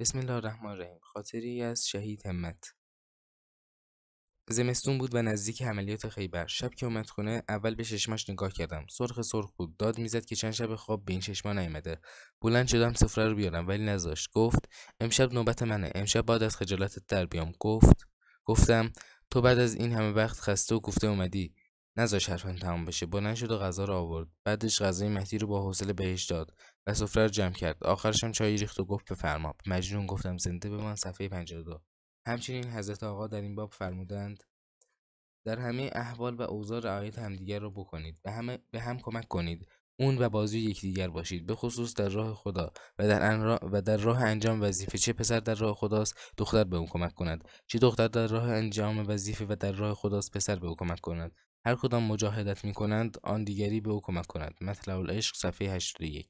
بسم الله الرحمن الرحیم خاطری از شهید همت زمستون بود و نزدیک عملیات خیبر شب که اومد خونه اول به چشماش نگاه کردم سرخ سرخ بود داد میزد که چند شب خواب به این ششما نیامده بلند شدم سفره رو بیارم ولی نذاشت گفت امشب نوبت منه امشب باید از خجالتت در بیام گفت گفتم تو بعد از این همه وقت خسته و گفته اومدی نذاش حرفم تمام بشه بلند شد و غذا رو آورد بعدش غذای مهدی رو با حوصله بهش داد و سفره رو جمع کرد آخرش هم چای ریخت و گفت بفرما مجنون گفتم زنده من صفحه 52 همچنین حضرت آقا در این باب فرمودند در همه احوال و اوضاع رعایت همدیگر را بکنید به, هم به هم کمک کنید اون و بازی یکدیگر باشید به خصوص در راه خدا و در, و در راه انجام وظیفه چه پسر در راه خداست دختر به اون کمک کند چه دختر در راه انجام وظیفه و در راه خداست پسر به او کمک کند هر کدام مجاهدت می کنند آن دیگری به او کمک کند مثل العشق صفحه 81